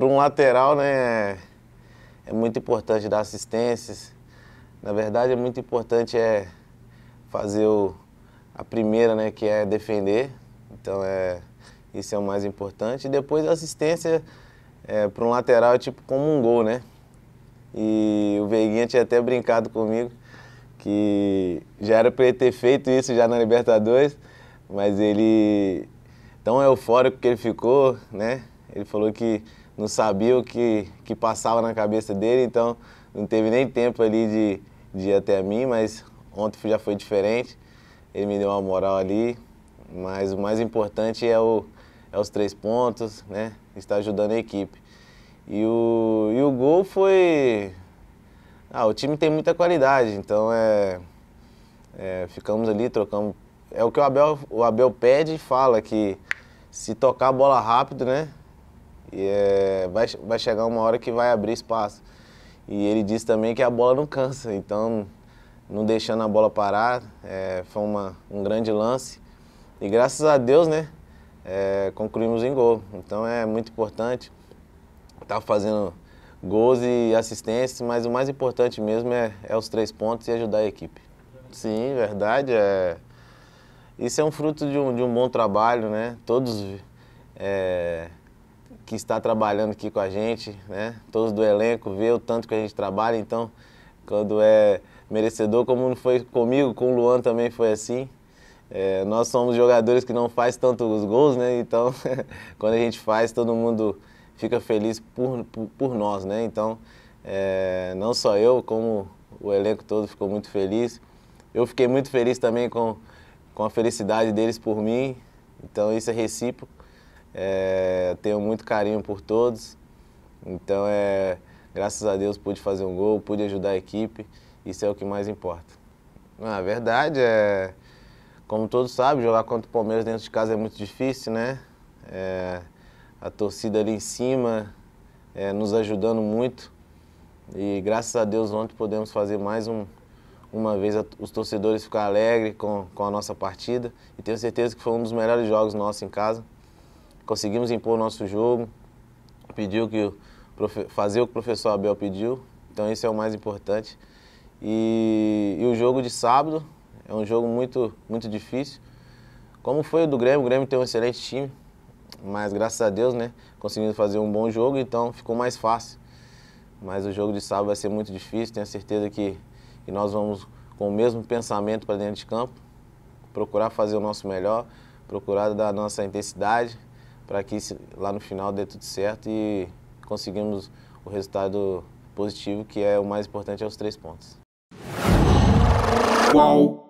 para um lateral, né, é muito importante dar assistências. Na verdade, é muito importante é fazer o, a primeira, né, que é defender. Então, é, isso é o mais importante. E depois, a assistência é, para um lateral é tipo como um gol, né? E o Veiguinha tinha até brincado comigo que já era para ele ter feito isso já na Libertadores, mas ele tão eufórico que ele ficou, né? Ele falou que não sabia o que, que passava na cabeça dele, então não teve nem tempo ali de, de ir até mim, mas ontem já foi diferente. Ele me deu uma moral ali, mas o mais importante é, o, é os três pontos, né? Está ajudando a equipe. E o, e o gol foi. Ah, o time tem muita qualidade, então é, é ficamos ali, trocamos. É o que o Abel, o Abel pede e fala, que se tocar a bola rápido, né? E é, vai, vai chegar uma hora que vai abrir espaço. E ele disse também que a bola não cansa, então não deixando a bola parar, é, foi uma, um grande lance. E graças a Deus, né, é, concluímos em gol. Então é muito importante estar tá fazendo gols e assistências, mas o mais importante mesmo é, é os três pontos e ajudar a equipe. Sim, verdade. É, isso é um fruto de um, de um bom trabalho, né? Todos é, que está trabalhando aqui com a gente, né? Todos do elenco vê o tanto que a gente trabalha, então quando é merecedor, como foi comigo, com o Luan também foi assim. É, nós somos jogadores que não faz tantos gols, né? Então, quando a gente faz, todo mundo fica feliz por, por, por nós, né? Então, é, não só eu, como o elenco todo ficou muito feliz. Eu fiquei muito feliz também com, com a felicidade deles por mim. Então, isso é recíproco. É, tenho muito carinho por todos. Então, é, graças a Deus, pude fazer um gol, pude ajudar a equipe. Isso é o que mais importa. Na verdade, é, como todos sabem, jogar contra o Palmeiras dentro de casa é muito difícil, né? É, a torcida ali em cima é, nos ajudando muito. E graças a Deus ontem podemos fazer mais um, uma vez a, os torcedores ficar alegres com, com a nossa partida. E tenho certeza que foi um dos melhores jogos nossos em casa conseguimos impor o nosso jogo, pediu que fazer o que o professor Abel pediu, então isso é o mais importante. E, e, o jogo de sábado é um jogo muito, muito difícil. Como foi o do Grêmio, o Grêmio tem um excelente time, mas graças a Deus, né, conseguindo fazer um bom jogo, então ficou mais fácil. Mas o jogo de sábado vai ser muito difícil, tenho certeza que, que nós vamos com o mesmo pensamento para dentro de campo, procurar fazer o nosso melhor, procurar dar a nossa intensidade para que lá no final dê tudo certo e conseguimos o resultado positivo, que é o mais importante, aos é os três pontos. Qual